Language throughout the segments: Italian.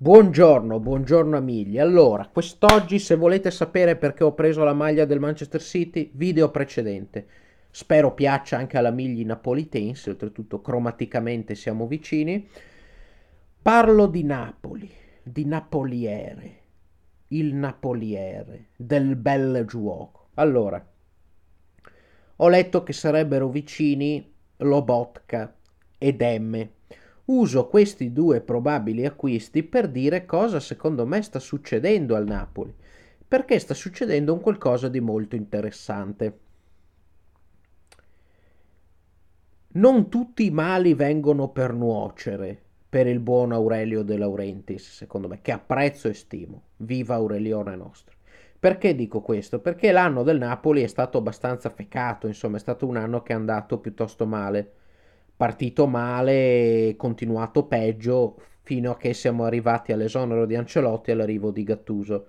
Buongiorno, buongiorno Amigli. Allora, quest'oggi se volete sapere perché ho preso la maglia del Manchester City, video precedente. Spero piaccia anche alla Migli napolitense, oltretutto cromaticamente siamo vicini. Parlo di Napoli, di Napoliere, il Napoliere, del bel giuoco. Allora, ho letto che sarebbero vicini Lobotka ed Emme. Uso questi due probabili acquisti per dire cosa secondo me sta succedendo al Napoli, perché sta succedendo un qualcosa di molto interessante. Non tutti i mali vengono per nuocere, per il buon Aurelio De Laurentiis, secondo me, che apprezzo e stimo. Viva Aurelione nostro. Perché dico questo? Perché l'anno del Napoli è stato abbastanza fecato, insomma è stato un anno che è andato piuttosto male partito male, continuato peggio fino a che siamo arrivati all'esonero di Ancelotti e all'arrivo di Gattuso.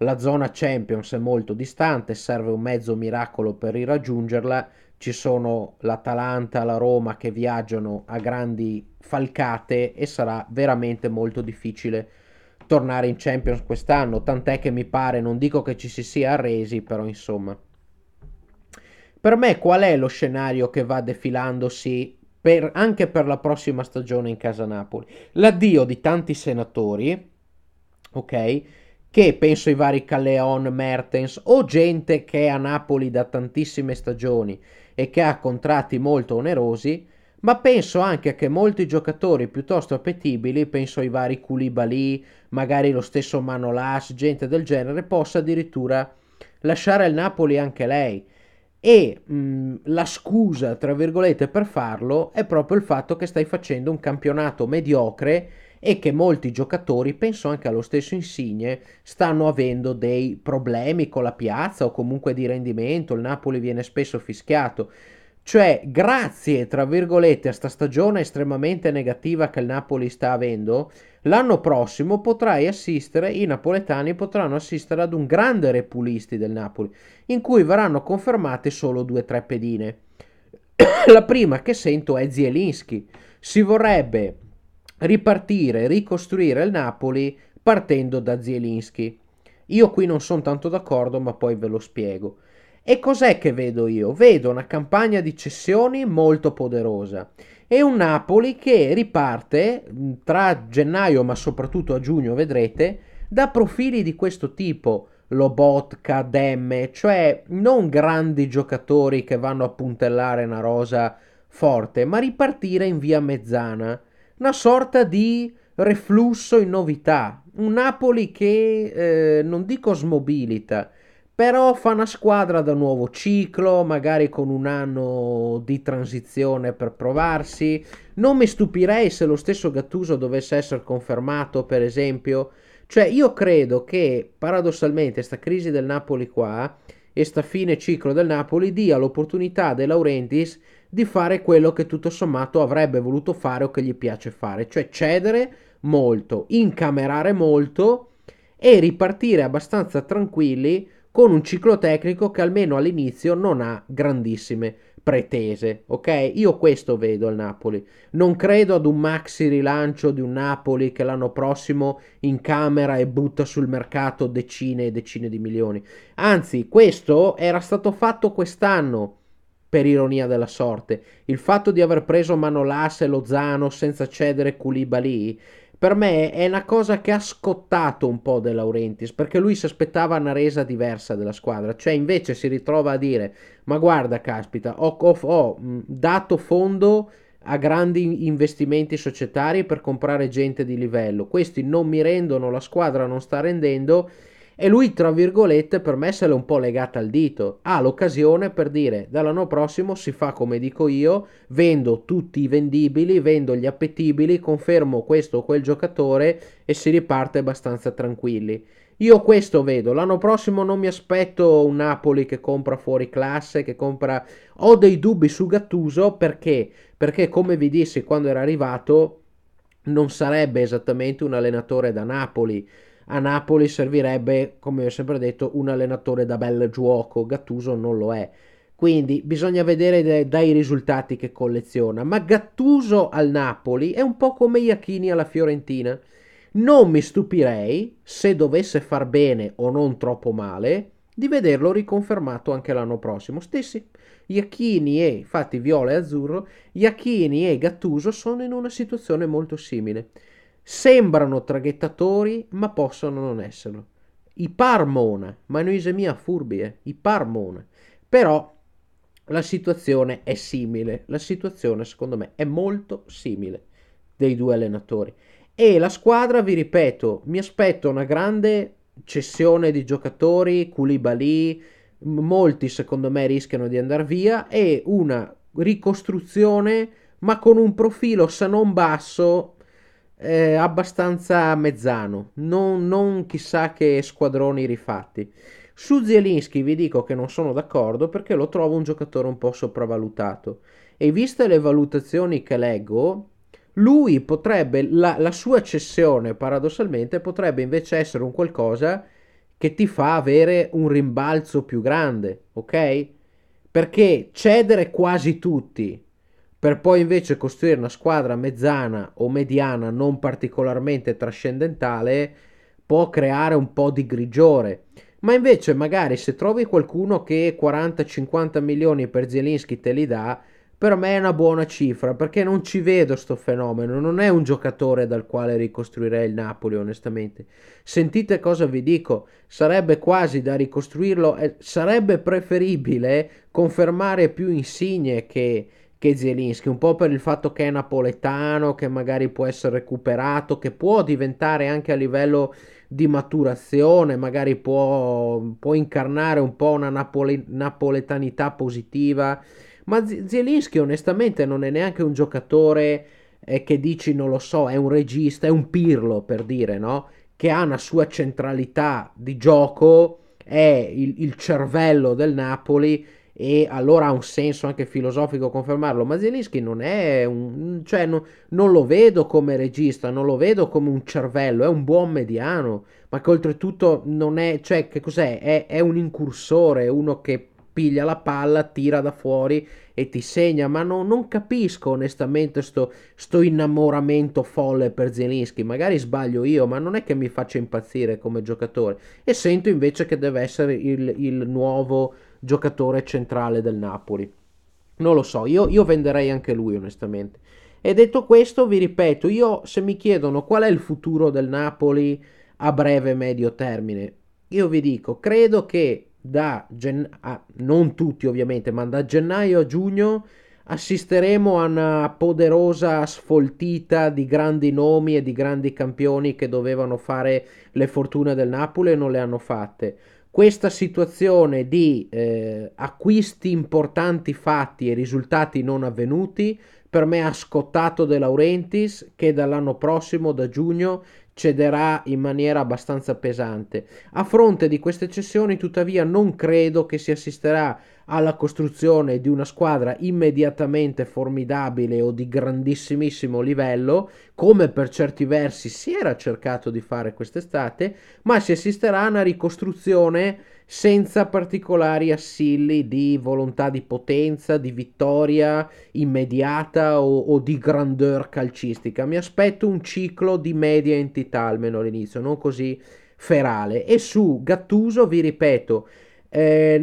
La zona Champions è molto distante, serve un mezzo miracolo per riraggiungerla. Ci sono l'Atalanta, la Roma che viaggiano a grandi falcate e sarà veramente molto difficile tornare in Champions quest'anno, tant'è che mi pare, non dico che ci si sia arresi, però insomma. Per me qual è lo scenario che va defilandosi per, anche per la prossima stagione in casa Napoli. L'addio di tanti senatori, ok? Che penso ai vari Calleon, Mertens o gente che è a Napoli da tantissime stagioni e che ha contratti molto onerosi, ma penso anche che molti giocatori piuttosto appetibili, penso ai vari Koulibaly, magari lo stesso Manolas, gente del genere, possa addirittura lasciare il Napoli anche lei e mh, mm, la scusa, tra virgolette, per farlo è proprio il fatto che stai facendo un campionato mediocre e che molti giocatori, penso anche allo stesso Insigne, stanno avendo dei problemi con la piazza o comunque di rendimento. Il Napoli viene spesso fischiato. Cioè, grazie, tra virgolette, a sta stagione estremamente negativa che il Napoli sta avendo, l'anno prossimo potrai assistere, i napoletani potranno assistere ad un grande repulisti del Napoli, in cui verranno confermate solo due o tre pedine. La prima che sento è Zielinski. Si vorrebbe ripartire, ricostruire il Napoli partendo da Zielinski. Io qui non sono tanto d'accordo, ma poi ve lo spiego. E cos'è che vedo io? Vedo una campagna di cessioni molto poderosa e un Napoli che riparte mm, tra gennaio ma soprattutto a giugno vedrete da profili di questo tipo Lobotka, Demme, cioè non grandi giocatori che vanno a puntellare una rosa forte, ma ripartire in via mezzana, una sorta di reflusso in novità, un Napoli che eh, non dico smobilita, però fa una squadra da nuovo ciclo, magari con un anno di transizione per provarsi. Non mi stupirei se lo stesso Gattuso dovesse essere confermato, per esempio. Cioè, io credo che paradossalmente questa crisi del Napoli qua e sta fine ciclo del Napoli dia l'opportunità a De Laurentiis di fare quello che tutto sommato avrebbe voluto fare o che gli piace fare, cioè cedere molto, incamerare molto e ripartire abbastanza tranquilli con un ciclo tecnico che almeno all'inizio non ha grandissime pretese, ok? Io questo vedo al Napoli. Non credo ad un maxi rilancio di un Napoli che l'anno prossimo in camera e butta sul mercato decine e decine di milioni. Anzi, questo era stato fatto quest'anno per ironia della sorte. Il fatto di aver preso Manolas e Lozano senza cedere Koulibaly per me è una cosa che ha scottato un po' De Laurentiis, perché lui si aspettava una resa diversa della squadra, cioè invece si ritrova a dire, ma guarda caspita, ho, ho, ho dato fondo a grandi investimenti societari per comprare gente di livello, questi non mi rendono, la squadra non sta rendendo e lui, tra virgolette, per me se l'è un po' legata al dito. Ha l'occasione per dire dall'anno prossimo si fa come dico io, vendo tutti i vendibili, vendo gli appetibili, confermo questo o quel giocatore e si riparte abbastanza tranquilli. Io questo vedo, l'anno prossimo non mi aspetto un Napoli che compra fuori classe, che compra... Ho dei dubbi su Gattuso perché? Perché come vi dissi quando era arrivato non sarebbe esattamente un allenatore da Napoli a Napoli servirebbe, come ho sempre detto, un allenatore da bel giuoco. Gattuso non lo è. Quindi bisogna vedere dai risultati che colleziona. Ma Gattuso al Napoli è un po' come Iachini alla Fiorentina. Non mi stupirei se dovesse far bene o non troppo male di vederlo riconfermato anche l'anno prossimo. Stessi Iachini e, infatti, Viola e Azzurro, Iachini e Gattuso sono in una situazione molto simile. Sembrano traghettatori, ma possono non esserlo. I Parmona, ma noisemia furbi, eh? i Parmona. Però la situazione è simile, la situazione secondo me è molto simile dei due allenatori. E la squadra, vi ripeto, mi aspetto una grande cessione di giocatori, Koulibaly, molti secondo me rischiano di andare via, e una ricostruzione ma con un profilo se non basso eh, abbastanza mezzano, non, non, chissà che squadroni rifatti. Su Zielinski vi dico che non sono d'accordo perché lo trovo un giocatore un po' sopravvalutato e viste le valutazioni che leggo, lui potrebbe, la, la sua cessione paradossalmente potrebbe invece essere un qualcosa che ti fa avere un rimbalzo più grande, ok? Perché cedere quasi tutti per poi invece costruire una squadra mezzana o mediana non particolarmente trascendentale può creare un po' di grigiore. Ma invece magari se trovi qualcuno che 40-50 milioni per Zielinski te li dà, per me è una buona cifra perché non ci vedo sto fenomeno, non è un giocatore dal quale ricostruirei il Napoli onestamente. Sentite cosa vi dico, sarebbe quasi da ricostruirlo, eh, sarebbe preferibile confermare più insigne che che Zelinski, un po' per il fatto che è napoletano, che magari può essere recuperato, che può diventare anche a livello di maturazione, magari può, può incarnare un po' una napole- napoletanità positiva. Ma Zielinski onestamente non è neanche un giocatore eh, che dici, non lo so, è un regista, è un pirlo per dire, no? Che ha una sua centralità di gioco, è il, il cervello del Napoli e allora ha un senso anche filosofico confermarlo, ma Zielinski non è un... cioè non, non lo vedo come regista, non lo vedo come un cervello, è un buon mediano, ma che oltretutto non è... cioè che cos'è? È, è un incursore, uno che piglia la palla, tira da fuori e ti segna, ma no, non capisco onestamente sto, sto innamoramento folle per Zielinski, magari sbaglio io, ma non è che mi faccia impazzire come giocatore e sento invece che deve essere il, il nuovo giocatore centrale del Napoli. Non lo so, io, io venderei anche lui onestamente. E detto questo, vi ripeto, io se mi chiedono qual è il futuro del Napoli a breve e medio termine, io vi dico, credo che da gennaio, ah, non tutti ovviamente, ma da gennaio a giugno assisteremo a una poderosa sfoltita di grandi nomi e di grandi campioni che dovevano fare le fortune del Napoli e non le hanno fatte. Questa situazione di eh, acquisti importanti fatti e risultati non avvenuti per me ha scottato De Laurentiis che dall'anno prossimo, da giugno, cederà in maniera abbastanza pesante. A fronte di queste cessioni, tuttavia, non credo che si assisterà alla costruzione di una squadra immediatamente formidabile o di grandissimissimo livello, come per certi versi si era cercato di fare quest'estate, ma si assisterà a una ricostruzione senza particolari assilli di volontà di potenza, di vittoria immediata o, o, di grandeur calcistica. Mi aspetto un ciclo di media entità almeno all'inizio, non così ferale. E su Gattuso, vi ripeto, eh,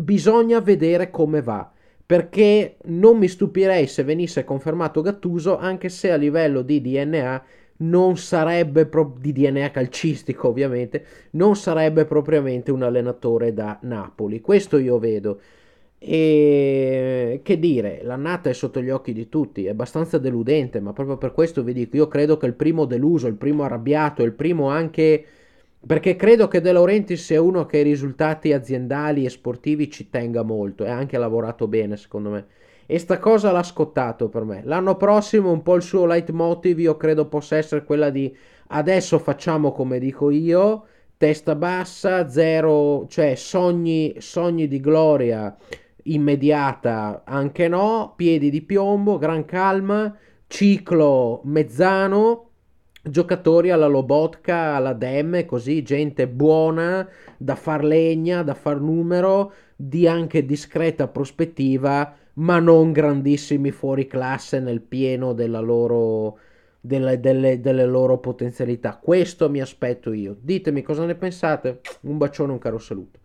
bisogna vedere come va perché non mi stupirei se venisse confermato Gattuso, anche se a livello di DNA non sarebbe pro- di DNA calcistico, ovviamente, non sarebbe propriamente un allenatore da Napoli. Questo io vedo. E che dire, l'annata è sotto gli occhi di tutti, è abbastanza deludente, ma proprio per questo vi dico, io credo che il primo deluso, il primo arrabbiato, il primo anche perché credo che De Laurenti sia uno che i risultati aziendali e sportivi ci tenga molto e ha anche lavorato bene secondo me e sta cosa l'ha scottato per me l'anno prossimo un po' il suo leitmotiv io credo possa essere quella di adesso facciamo come dico io testa bassa zero cioè sogni, sogni di gloria immediata anche no piedi di piombo gran calma ciclo mezzano giocatori alla Lobotka, alla Dem, così gente buona da far legna, da far numero, di anche discreta prospettiva, ma non grandissimi fuori classe nel pieno della loro, delle, delle, delle loro potenzialità. Questo mi aspetto io. Ditemi cosa ne pensate. Un bacione, un caro saluto.